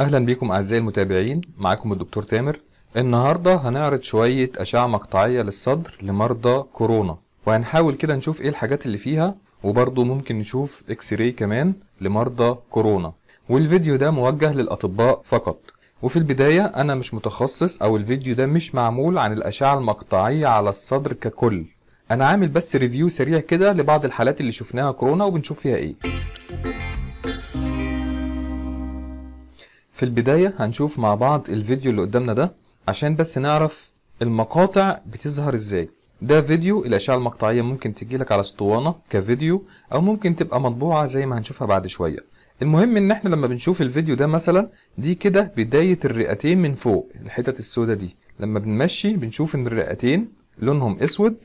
اهلا بيكم اعزائي المتابعين معاكم الدكتور تامر النهارده هنعرض شويه اشعه مقطعيه للصدر لمرضى كورونا وهنحاول كده نشوف ايه الحاجات اللي فيها وبرضه ممكن نشوف اكس راي كمان لمرضى كورونا والفيديو ده موجه للاطباء فقط وفي البدايه انا مش متخصص او الفيديو ده مش معمول عن الاشعه المقطعيه على الصدر ككل انا عامل بس ريفيو سريع كده لبعض الحالات اللي شفناها كورونا وبنشوف فيها ايه في البداية هنشوف مع بعض الفيديو اللي قدامنا ده عشان بس نعرف المقاطع بتظهر ازاي ده فيديو الأشعة المقطعية ممكن تجيلك على اسطوانة كفيديو أو ممكن تبقى مطبوعة زي ما هنشوفها بعد شوية المهم إن احنا لما بنشوف الفيديو ده مثلا دي كده بداية الرئتين من فوق الحتت السوداء دي لما بنمشي بنشوف إن الرئتين لونهم أسود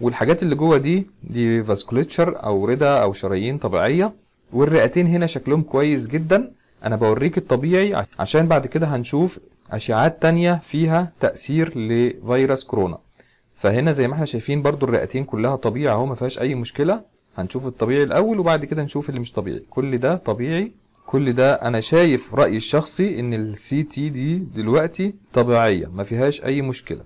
والحاجات اللي جوه دي دي فاسكوليتشر أو ردا أو شرايين طبيعية والرئتين هنا شكلهم كويس جدا انا بوريك الطبيعي عشان بعد كده هنشوف اشعاعات تانية فيها تأثير لفيروس كورونا فهنا زي ما احنا شايفين برضو الرئتين كلها طبيعي اهو ما فيهاش اي مشكلة هنشوف الطبيعي الاول وبعد كده نشوف اللي مش طبيعي كل ده طبيعي كل ده انا شايف رأيي الشخصي ان السي تي دي دلوقتي طبيعية ما فيهاش اي مشكلة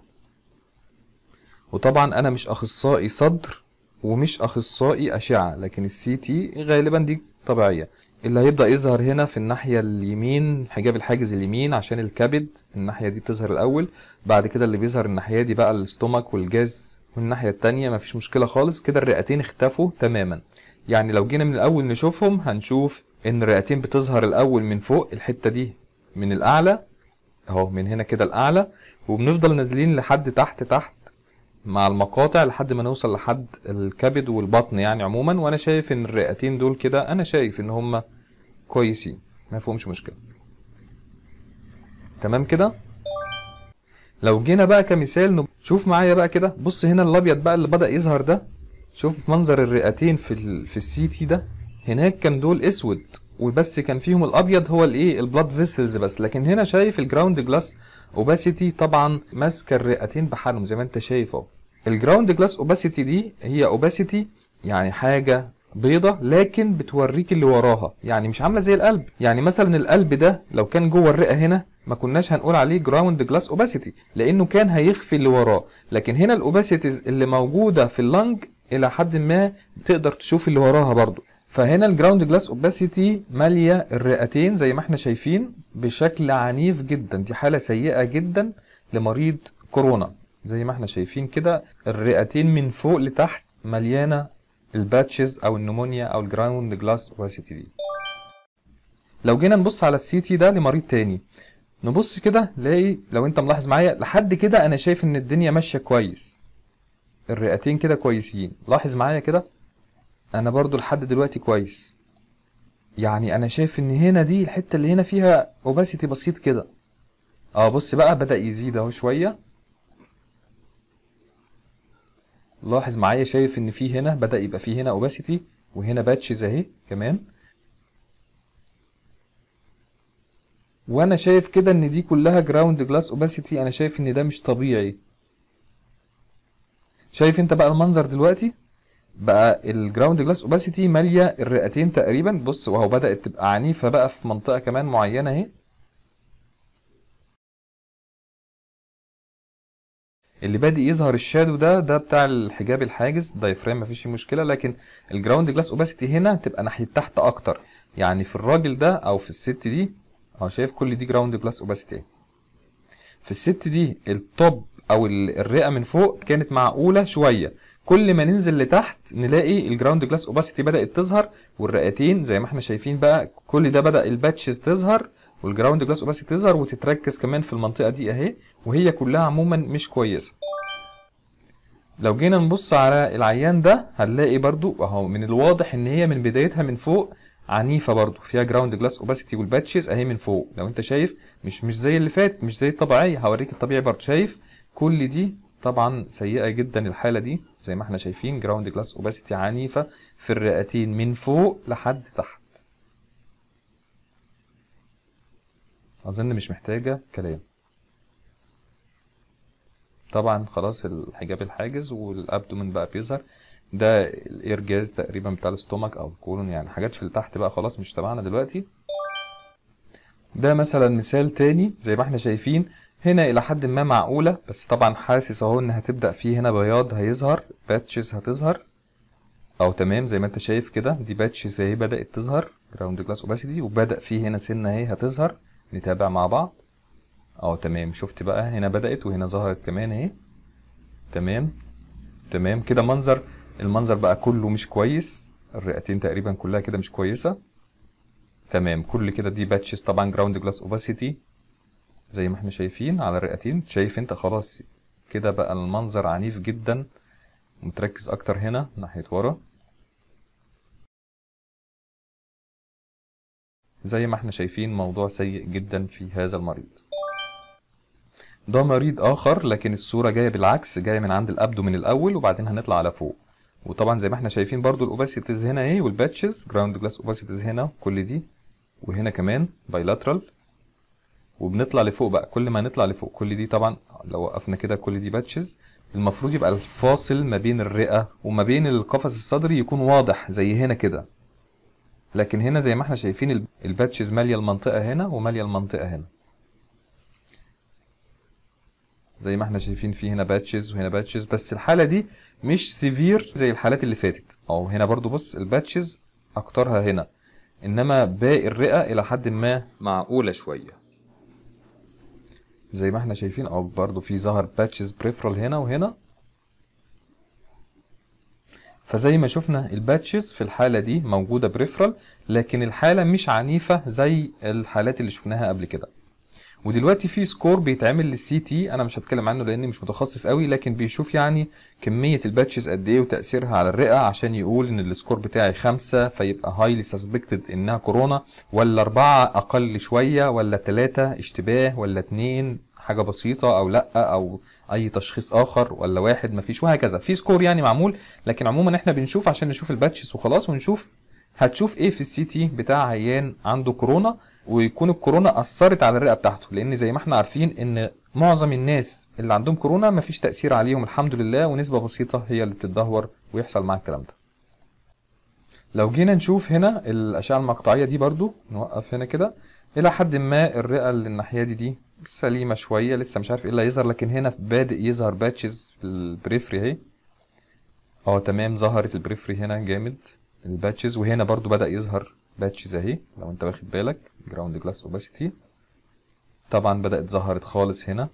وطبعا انا مش اخصائي صدر ومش اخصائي اشعة لكن السي تي غالبا دي طبيعية اللي هيبدأ يظهر هنا في الناحية اليمين حجاب الحاجز اليمين عشان الكبد الناحية دي بتظهر الأول بعد كده اللي بيظهر الناحية دي بقى الاستومك والجاز والناحية التانية مفيش مشكلة خالص كده الرئتين اختفوا تماما يعني لو جينا من الأول نشوفهم هنشوف إن الرئتين بتظهر الأول من فوق الحتة دي من الأعلى أهو من هنا كده الأعلى وبنفضل نازلين لحد تحت تحت مع المقاطع لحد ما نوصل لحد الكبد والبطن يعني عموما وانا شايف ان الرئتين دول كده انا شايف ان هما كويسين ما فيهمش مشكله تمام كده لو جينا بقى كمثال شوف معايا بقى كده بص هنا الابيض بقى اللي بدا يظهر ده شوف منظر الرئتين في ال... في السي تي ده هناك كان دول اسود وبس كان فيهم الابيض هو الايه البلاد فيسلز بس لكن هنا شايف الجراوند جلاس اوباسيتي طبعا ماسكه الرئتين بحالهم زي ما انت شايف اهو الجراوند جلاس اوباسيتي دي هي اوباسيتي يعني حاجه بيضة لكن بتوريك اللي وراها يعني مش عاملة زي القلب يعني مثلا القلب ده لو كان جوه الرئة هنا ما كناش هنقول عليه جراوند جلاس اوباسيتي لانه كان هيخفي اللي وراه لكن هنا الاوباسيتيز اللي موجودة في اللنج الى حد ما تقدر تشوف اللي وراها برضو فهنا الجراوند جلاس اوباسيتي ماليه الرئتين زي ما احنا شايفين بشكل عنيف جدا دي حاله سيئه جدا لمريض كورونا زي ما احنا شايفين كده الرئتين من فوق لتحت مليانه الباتشز او النمونيا او الجراوند جلاس اوباسيتي دي لو جينا نبص على السي تي ده لمريض تاني نبص كده نلاقي لو انت ملاحظ معايا لحد كده انا شايف ان الدنيا ماشيه كويس الرئتين كده كويسين لاحظ معايا كده انا برضو لحد دلوقتي كويس يعني انا شايف ان هنا دي الحته اللي هنا فيها اوباسيتي بسيط كده اه بص بقى بدا يزيد اهو شويه لاحظ معايا شايف ان في هنا بدا يبقى في هنا اوباسيتي وهنا باتشز اهي كمان وانا شايف كده ان دي كلها جراوند جلاس اوباسيتي انا شايف ان ده مش طبيعي شايف انت بقى المنظر دلوقتي بقى الجراوند جلاس اوباسيتي ماليه الرئتين تقريبا بص وهو بدات تبقى عنيفه بقى في منطقه كمان معينه اهي اللي بادئ يظهر الشادو ده ده بتاع الحجاب الحاجز دايفرام مفيش فيه مشكله لكن الجراوند جلاس اوباسيتي هنا تبقى ناحيه تحت اكتر يعني في الراجل ده او في الست دي اهو شايف كل دي جراوند جلاس اوباسيتي في الست دي التوب او الرئه من فوق كانت معقوله شويه كل ما ننزل لتحت نلاقي الجراوند جلاس اوباسيتي بدات تظهر والرئتين زي ما احنا شايفين بقى كل ده بدا الباتشز تظهر والجراوند جلاس اوباسيتي تظهر وتتركز كمان في المنطقه دي اهي وهي كلها عموما مش كويسه لو جينا نبص على العيان ده هنلاقي برضو اهو من الواضح ان هي من بدايتها من فوق عنيفه برضو فيها جراوند جلاس اوباسيتي والباتشز اهي من فوق لو انت شايف مش مش زي اللي فاتت مش زي الطبيعيه هوريك الطبيعي برضو شايف كل دي طبعا سيئه جدا الحاله دي زي ما احنا شايفين جراوند جلاس اوباسيتي عنيفه في الرئتين من فوق لحد تحت أظن مش محتاجة كلام طبعا خلاص الحجاب الحاجز والابدومن بقى بيظهر ده الارجاز تقريبا بتاع الاستومك او الكولون يعني حاجات في تحت بقى خلاص مش تبعنا دلوقتي ده مثلا مثال تاني زي ما احنا شايفين هنا الى حد ما معقوله بس طبعا حاسس اهو ان هتبدا فيه هنا بياض هيظهر باتشز هتظهر او تمام زي ما انت شايف كده دي باتشز اهي بدات تظهر جراوند جلاس اوباسيتي وبدا فيه هنا سنه اهي هتظهر نتابع مع بعض اه تمام شفت بقى هنا بدأت وهنا ظهرت كمان اهي تمام تمام كده منظر المنظر بقى كله مش كويس الرئتين تقريبا كلها كده مش كويسة تمام كل كده دي باتشز طبعا جراوند جلاس اوباسيتي زي ما احنا شايفين على الرئتين شايف انت خلاص كده بقى المنظر عنيف جدا متركز اكتر هنا ناحية ورا زي ما احنا شايفين موضوع سيء جدا في هذا المريض ده مريض اخر لكن الصوره جايه بالعكس جايه من عند الابدو من الاول وبعدين هنطلع على فوق وطبعا زي ما احنا شايفين برضو الاوباسيتيز هنا ايه والباتشز جراوند جلاس اوباسيتيز هنا كل دي وهنا كمان بايلاترال وبنطلع لفوق بقى كل ما نطلع لفوق كل دي طبعا لو وقفنا كده كل دي باتشز المفروض يبقى الفاصل ما بين الرئه وما بين القفص الصدري يكون واضح زي هنا كده لكن هنا زي ما احنا شايفين الباتشز ماليه المنطقه هنا وماليه المنطقه هنا زي ما احنا شايفين في هنا باتشز وهنا باتشز بس الحاله دي مش سيفير زي الحالات اللي فاتت او هنا برضو بص الباتشز اكترها هنا انما باقي الرئه الى حد ما معقوله شويه زي ما احنا شايفين او برضو في ظهر باتشز بريفرال هنا وهنا فزي ما شفنا الباتشز في الحالة دي موجودة بريفرال لكن الحالة مش عنيفة زي الحالات اللي شفناها قبل كده ودلوقتي في سكور بيتعمل للسي تي انا مش هتكلم عنه لاني مش متخصص قوي لكن بيشوف يعني كميه الباتشز قد ايه وتاثيرها على الرئه عشان يقول ان السكور بتاعي خمسة فيبقى هايلي سسبكتد انها كورونا ولا اربعة اقل شويه ولا تلاتة اشتباه ولا اتنين حاجه بسيطه او لا او اي تشخيص اخر ولا واحد ما فيش وهكذا في سكور يعني معمول لكن عموما احنا بنشوف عشان نشوف الباتشز وخلاص ونشوف هتشوف ايه في السي تي بتاع عيان عنده كورونا ويكون الكورونا اثرت على الرئه بتاعته لان زي ما احنا عارفين ان معظم الناس اللي عندهم كورونا مفيش تاثير عليهم الحمد لله ونسبه بسيطه هي اللي بتتدهور ويحصل معاها الكلام ده لو جينا نشوف هنا الاشعه المقطعيه دي برضو نوقف هنا كده الى حد ما الرئه اللي الناحيه دي دي سليمه شويه لسه مش عارف ايه اللي هيظهر لكن هنا بادئ يظهر باتشز في البريفري اهي اه تمام ظهرت البريفري هنا جامد الباتشز وهنا برضو بدا يظهر باتشز اهي لو انت واخد بالك جراوند جلاس اوباسيتي طبعا بدات ظهرت خالص هنا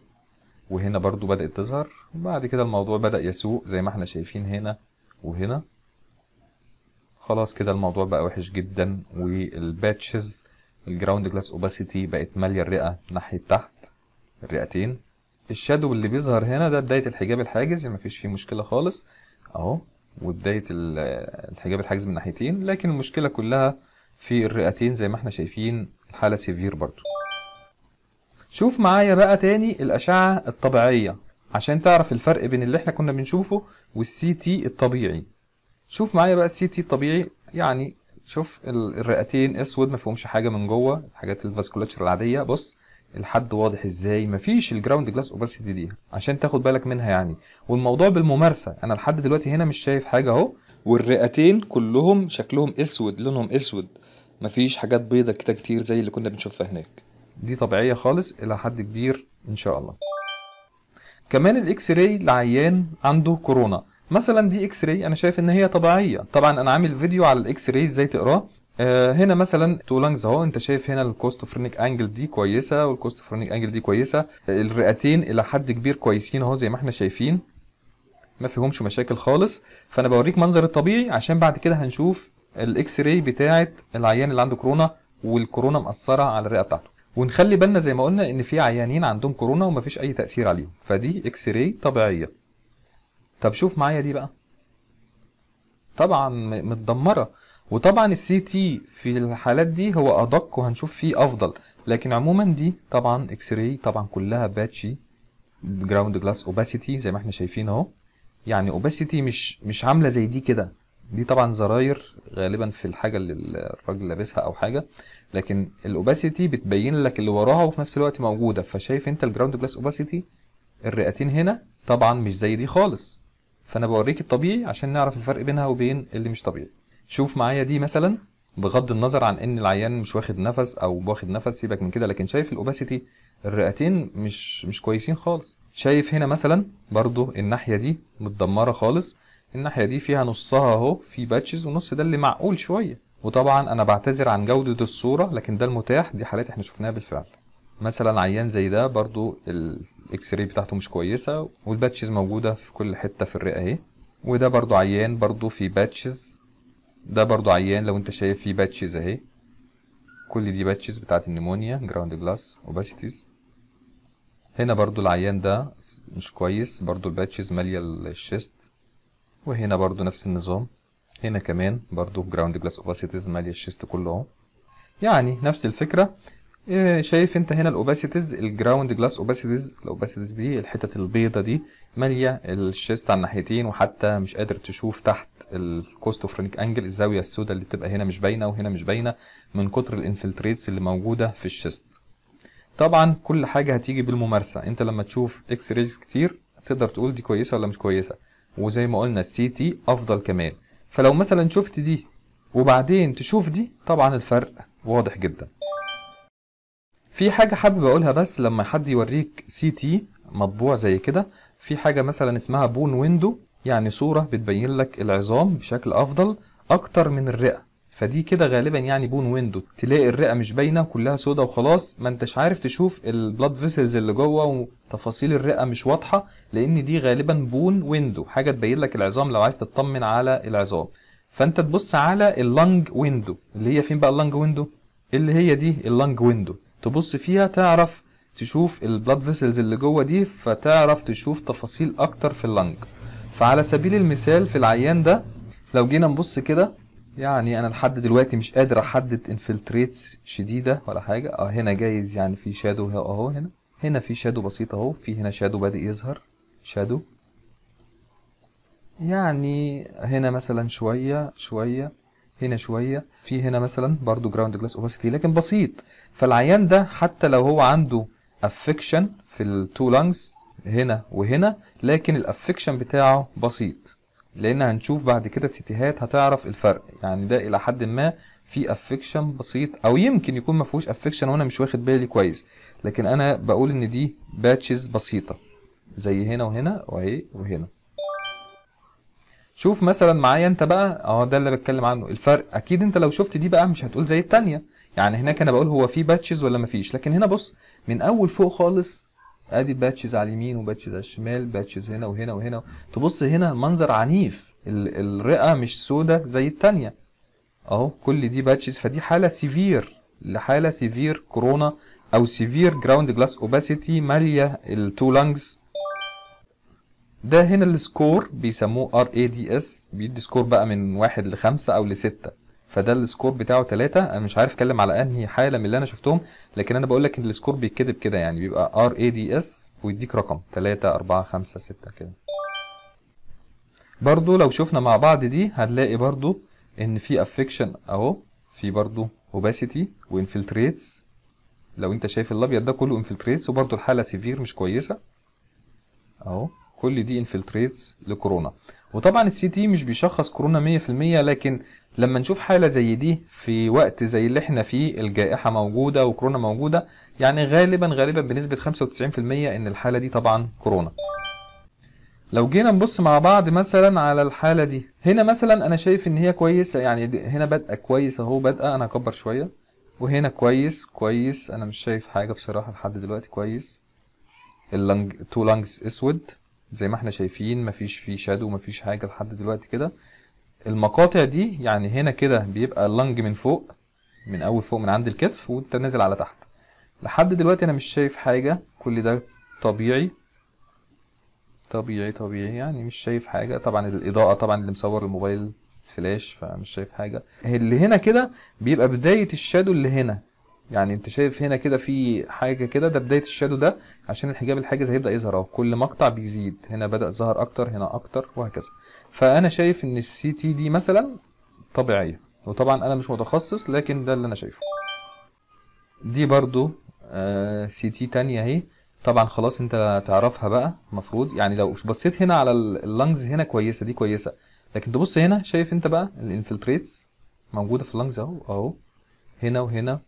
وهنا برضو بدات تظهر بعد كده الموضوع بدا يسوق زي ما احنا شايفين هنا وهنا خلاص كده الموضوع بقى وحش جدا والباتشز الجراوند جلاس اوباسيتي بقت ماليه الرئه ناحيه تحت الرئتين الشادو اللي بيظهر هنا ده بدايه الحجاب الحاجز يعني مفيش فيه مشكله خالص اهو وبدايه الحجاب الحاجز من ناحيتين لكن المشكله كلها في الرئتين زي ما احنا شايفين الحاله سيفير برضو شوف معايا بقى تاني الاشعه الطبيعيه عشان تعرف الفرق بين اللي احنا كنا بنشوفه والسي تي الطبيعي شوف معايا بقى السي تي الطبيعي يعني شوف الرئتين اسود ما فيهمش حاجه من جوه الحاجات الفاسكولاتشر العاديه بص الحد واضح ازاي مفيش الجراوند جلاس اوباسيتي دي عشان تاخد بالك منها يعني والموضوع بالممارسه انا لحد دلوقتي هنا مش شايف حاجه اهو والرئتين كلهم شكلهم اسود لونهم اسود مفيش حاجات بيضة كده كتير زي اللي كنا بنشوفها هناك دي طبيعيه خالص الى حد كبير ان شاء الله كمان الاكس راي لعيان عنده كورونا مثلا دي اكس راي انا شايف ان هي طبيعيه طبعا انا عامل فيديو على الاكس راي ازاي تقراه آه هنا مثلا تو لانجز اهو انت شايف هنا الكوستوفرينيك انجل دي كويسه والكوستوفرينيك انجل دي كويسه الرئتين الى حد كبير كويسين اهو زي ما احنا شايفين ما فيهمش مشاكل خالص فانا بوريك منظر الطبيعي عشان بعد كده هنشوف الاكس راي بتاعه العيان اللي عنده كورونا والكورونا مأثره على الرئه بتاعته ونخلي بالنا زي ما قلنا ان في عيانين عندهم كورونا ومفيش اي تاثير عليهم فدي اكس راي طبيعيه طب شوف معايا دي بقى طبعا متدمره وطبعا السي تي في الحالات دي هو ادق وهنشوف فيه افضل لكن عموما دي طبعا اكس راي طبعا كلها باتشي جراوند جلاس اوباسيتي زي ما احنا شايفين اهو يعني اوباسيتي مش مش عامله زي دي كده دي طبعا زراير غالبا في الحاجه اللي الراجل لابسها او حاجه لكن الاوباسيتي بتبين لك اللي وراها وفي نفس الوقت موجوده فشايف انت الجراوند جلاس اوباسيتي الرئتين هنا طبعا مش زي دي خالص فانا بوريك الطبيعي عشان نعرف الفرق بينها وبين اللي مش طبيعي شوف معايا دي مثلا بغض النظر عن ان العيان مش واخد نفس او واخد نفس سيبك من كده لكن شايف الاوباسيتي الرئتين مش مش كويسين خالص شايف هنا مثلا برضو الناحيه دي متدمره خالص الناحيه دي فيها نصها اهو في باتشز ونص ده اللي معقول شويه وطبعا انا بعتذر عن جوده الصوره لكن ده المتاح دي حالات احنا شفناها بالفعل مثلا عيان زي ده برضو الاكس راي بتاعته مش كويسه والباتشز موجوده في كل حته في الرئه اهي وده برضو عيان برضو في باتشز ده برضو عيان لو انت شايف في باتشز اهي كل دي باتشز بتاعت النمونيا جراوند جلاس اوباسيتيز هنا برضو العيان ده مش كويس برضو الباتشز ماليه الشيست وهنا برضو نفس النظام هنا كمان برضو جراوند جلاس اوباسيتيز ماليه الشيست كله يعني نفس الفكره إيه شايف انت هنا الاوباسيتيز الجراوند جلاس اوباسيتيز الاوباسيتيز دي الحتت البيضه دي ماليه الشيست على الناحيتين وحتى مش قادر تشوف تحت الكوستوفرينيك انجل الزاويه السوداء اللي بتبقى هنا مش باينه وهنا مش باينه من كتر الانفلتريتس اللي موجوده في الشيست طبعا كل حاجه هتيجي بالممارسه انت لما تشوف اكس ريجز كتير تقدر تقول دي كويسه ولا مش كويسه وزي ما قلنا السي تي افضل كمان فلو مثلا شفت دي وبعدين تشوف دي طبعا الفرق واضح جدا في حاجة حابب أقولها بس لما حد يوريك سي تي مطبوع زي كده في حاجة مثلا اسمها بون ويندو يعني صورة بتبين لك العظام بشكل أفضل أكتر من الرئة فدي كده غالبا يعني بون ويندو تلاقي الرئه مش باينه كلها سودة وخلاص ما انتش عارف تشوف البلاد فيسلز اللي جوه وتفاصيل الرئه مش واضحه لان دي غالبا بون ويندو حاجه تبين لك العظام لو عايز تطمن على العظام فانت تبص على اللنج ويندو اللي هي فين بقى اللنج ويندو اللي هي دي اللنج ويندو تبص فيها تعرف تشوف البلاد فيسلز اللي جوه دي فتعرف تشوف تفاصيل اكتر في اللنج فعلى سبيل المثال في العيان ده لو جينا نبص كده يعني انا لحد دلوقتي مش قادر احدد انفلتريتس شديده ولا حاجه اه هنا جايز يعني في شادو اهو هنا هنا في شادو بسيط اهو في هنا شادو بادئ يظهر شادو يعني هنا مثلا شويه شويه هنا شويه في هنا مثلا برضو جراوند جلاس اوباسيتي لكن بسيط فالعيان ده حتى لو هو عنده افكشن في التو لانجز هنا وهنا لكن الافكشن بتاعه بسيط لان هنشوف بعد كده سيتيهات هتعرف الفرق يعني ده الى حد ما في افكشن بسيط او يمكن يكون ما فيهوش افكشن وانا مش واخد بالي كويس لكن انا بقول ان دي باتشز بسيطه زي هنا وهنا وهي وهنا شوف مثلا معايا انت بقى اه ده اللي بتكلم عنه الفرق اكيد انت لو شفت دي بقى مش هتقول زي الثانيه يعني هناك انا بقول هو في باتشز ولا مفيش لكن هنا بص من اول فوق خالص ادي باتشز على اليمين وباتشز على الشمال باتشز هنا وهنا وهنا تبص هنا المنظر عنيف الرئه مش سودة زي الثانيه اهو كل دي باتشز فدي حاله سيفير لحاله سيفير كورونا او سيفير جراوند جلاس اوباسيتي ماليه التو لانجز ده هنا السكور بيسموه ار اي دي اس بيدي سكور بقى من واحد لخمسة او لستة فده السكور بتاعه تلاتة انا مش عارف اتكلم على انهي حاله من اللي انا شفتهم لكن انا بقول لك ان السكور بيتكتب كده يعني بيبقى ار اي دي اس ويديك رقم تلاتة اربعة خمسة ستة كده برضو لو شفنا مع بعض دي هنلاقي برضو ان في افكشن اهو في برضو اوباسيتي وانفلتريتس لو انت شايف الابيض ده كله انفلتريتس وبرضو الحاله سيفير مش كويسه اهو كل دي انفلتريتس لكورونا وطبعا السي تي مش بيشخص كورونا 100% لكن لما نشوف حاله زي دي في وقت زي اللي احنا فيه الجائحه موجوده وكورونا موجوده يعني غالبا غالبا بنسبه 95% ان الحاله دي طبعا كورونا لو جينا نبص مع بعض مثلا على الحاله دي هنا مثلا انا شايف ان هي كويسه يعني هنا بادئه كويس اهو بادئه انا هكبر شويه وهنا كويس كويس انا مش شايف حاجه بصراحه لحد دلوقتي كويس اللنج تو لانجز اسود زي ما احنا شايفين مفيش فيه شادو مفيش حاجه لحد دلوقتي كده المقاطع دي يعني هنا كده بيبقى اللنج من فوق من اول فوق من عند الكتف وانت نازل على تحت لحد دلوقتي انا مش شايف حاجه كل ده طبيعي طبيعي طبيعي يعني مش شايف حاجه طبعا الاضاءه طبعا اللي مصور الموبايل فلاش فمش شايف حاجه اللي هنا كده بيبقى بدايه الشادو اللي هنا يعني انت شايف هنا كده في حاجه كده ده بدايه الشادو ده عشان الحجاب الحاجز هيبدا يظهر اهو كل مقطع بيزيد هنا بدا ظهر اكتر هنا اكتر وهكذا فانا شايف ان السي تي دي مثلا طبيعيه وطبعا انا مش متخصص لكن ده اللي انا شايفه دي برضو سي آه، تي تانية اهي طبعا خلاص انت تعرفها بقى المفروض يعني لو بصيت هنا على اللنجز هنا كويسه دي كويسه لكن تبص هنا شايف انت بقى الانفلتريتس موجوده في اللنجز اهو اهو هنا وهنا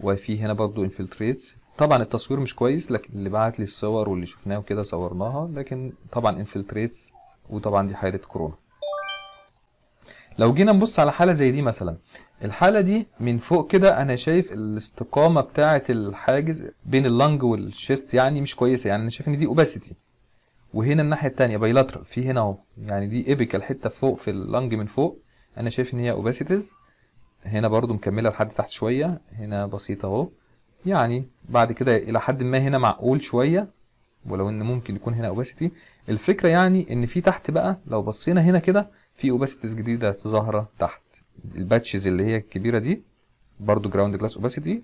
وفي هنا برضو انفلتريتس طبعا التصوير مش كويس لكن اللي بعت لي الصور واللي شفناه وكده صورناها لكن طبعا انفلتريتس وطبعا دي حاله كورونا لو جينا نبص على حاله زي دي مثلا الحاله دي من فوق كده انا شايف الاستقامه بتاعه الحاجز بين اللنج والشيست يعني مش كويسه يعني انا شايف ان دي اوباسيتي وهنا الناحيه الثانيه بايلاترال في هنا اهو يعني دي ايبيكال حته فوق في اللنج من فوق انا شايف ان هي اوباسيتيز هنا برضو مكملة لحد تحت شوية هنا بسيطة اهو يعني بعد كده إلى حد ما هنا معقول شوية ولو إن ممكن يكون هنا اوباسيتي الفكرة يعني إن في تحت بقى لو بصينا هنا كده في اوباسيتيز جديدة ظاهرة تحت الباتشز اللي هي الكبيرة دي برضو جراوند جلاس اوباسيتي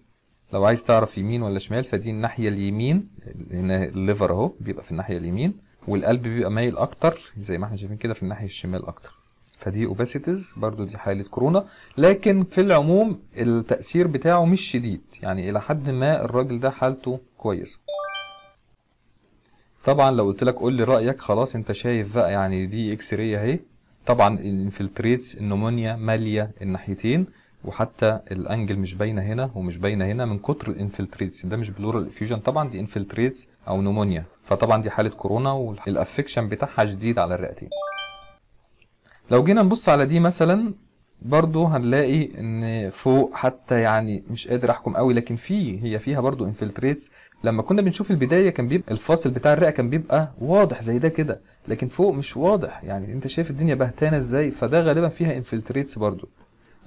لو عايز تعرف يمين ولا شمال فدي الناحية اليمين هنا الليفر اهو بيبقى في الناحية اليمين والقلب بيبقى مايل اكتر زي ما احنا شايفين كده في الناحية الشمال اكتر فدي اوباسيتيز برضو دي حاله كورونا لكن في العموم التاثير بتاعه مش شديد يعني الى حد ما الراجل ده حالته كويسه طبعا لو قلت لك قول لي رايك خلاص انت شايف بقى يعني دي اكس راي اهي طبعا الانفلتريتس النمونيا ماليه الناحيتين وحتى الانجل مش باينه هنا ومش باينه هنا من كتر الانفلتريتس ده مش بلورال افيوجن طبعا دي انفلتريتس او نمونيا فطبعا دي حاله كورونا والافكشن بتاعها شديد على الرئتين لو جينا نبص على دي مثلا برضو هنلاقي ان فوق حتى يعني مش قادر احكم قوي لكن في هي فيها برضو انفلتريتس لما كنا بنشوف البدايه كان بيبقى الفاصل بتاع الرئه كان بيبقى واضح زي ده كده لكن فوق مش واضح يعني انت شايف الدنيا بهتانه ازاي فده غالبا فيها انفلتريتس برضو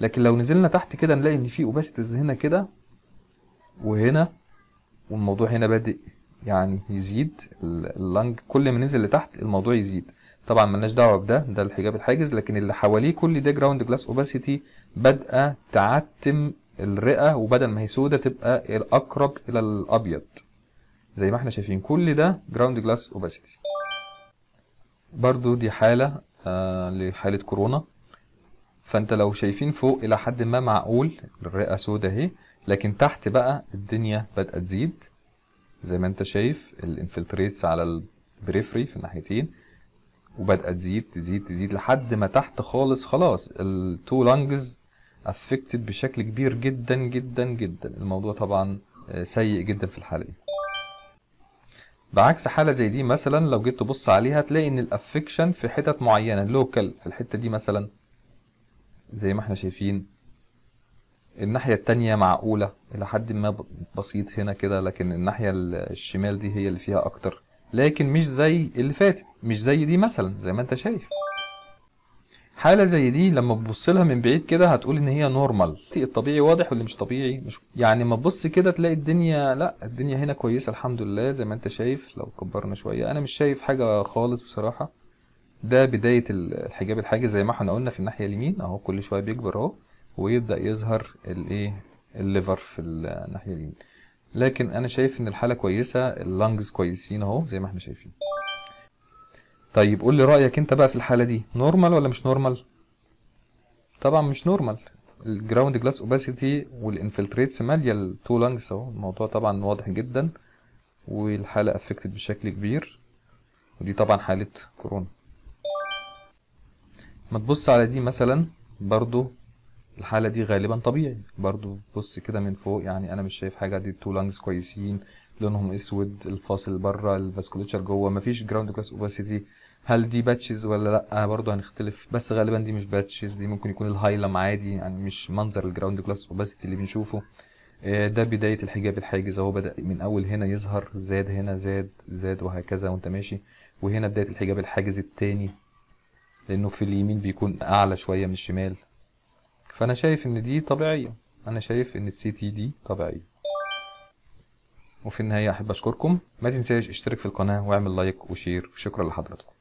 لكن لو نزلنا تحت كده نلاقي ان في اوباسيتيز هنا كده وهنا والموضوع هنا بادئ يعني يزيد اللنج كل ما ننزل لتحت الموضوع يزيد طبعا ملناش دعوه بده ده الحجاب الحاجز لكن اللي حواليه كل ده جراوند جلاس اوباسيتي بادئه تعتم الرئه وبدل ما هي سودة تبقى الاقرب الى الابيض زي ما احنا شايفين كل ده جراوند جلاس اوباسيتي برضو دي حاله آه لحاله كورونا فانت لو شايفين فوق الى حد ما معقول الرئه سودة اهي لكن تحت بقى الدنيا بدأت تزيد زي ما انت شايف الانفلتريتس على البريفري في الناحيتين وبدأت تزيد تزيد تزيد لحد ما تحت خالص خلاص التو لانجز افكتد بشكل كبير جدا جدا جدا الموضوع طبعا آه، سيء جدا في الحاله دي بعكس حاله زي دي مثلا لو جيت تبص عليها هتلاقي ان الافكشن في حتت معينه لوكال في الحته دي مثلا زي ما احنا شايفين الناحيه التانية معقوله الى حد ما بسيط هنا كده لكن الناحيه الشمال دي هي اللي فيها اكتر لكن مش زي اللي فاتت مش زي دي مثلا زي ما انت شايف حالة زي دي لما تبص لها من بعيد كده هتقول ان هي نورمال الطبيعي واضح واللي مش طبيعي مش يعني ما تبص كده تلاقي الدنيا لا الدنيا هنا كويسة الحمد لله زي ما انت شايف لو كبرنا شوية انا مش شايف حاجة خالص بصراحة ده بداية الحجاب الحاجي زي ما احنا قلنا في الناحية اليمين اهو كل شوية بيكبر اهو ويبدأ يظهر الايه الليفر في الناحية اليمين لكن انا شايف ان الحاله كويسه اللنجز كويسين اهو زي ما احنا شايفين طيب قول لي رايك انت بقى في الحاله دي نورمال ولا مش نورمال طبعا مش نورمال الجراوند جلاس اوباسيتي والانفلتريتس ماليه التو لانجز اهو الموضوع طبعا واضح جدا والحاله افكتد بشكل كبير ودي طبعا حاله كورونا ما تبص على دي مثلا برضو الحاله دي غالبا طبيعي برضو بص كده من فوق يعني انا مش شايف حاجه دي تو لانجز كويسين لونهم اسود الفاصل بره الفاسكوليتشر جوه مفيش جراوند كلاس اوباسيتي هل دي باتشز ولا لا برضه هنختلف بس غالبا دي مش باتشز دي ممكن يكون الهايلم عادي يعني مش منظر الجراوند كلاس اوباسيتي اللي بنشوفه آه، ده بدايه الحجاب الحاجز اهو بدا من اول هنا يظهر زاد هنا زاد زاد وهكذا وانت ماشي وهنا بدايه الحجاب الحاجز التاني لانه في اليمين بيكون اعلى شويه من الشمال فأنا شايف إن دي طبيعية أنا شايف إن السي تي دي طبيعية وفي النهاية أحب أشكركم ما تنساش اشترك في القناة واعمل لايك وشير شكرا لحضراتكم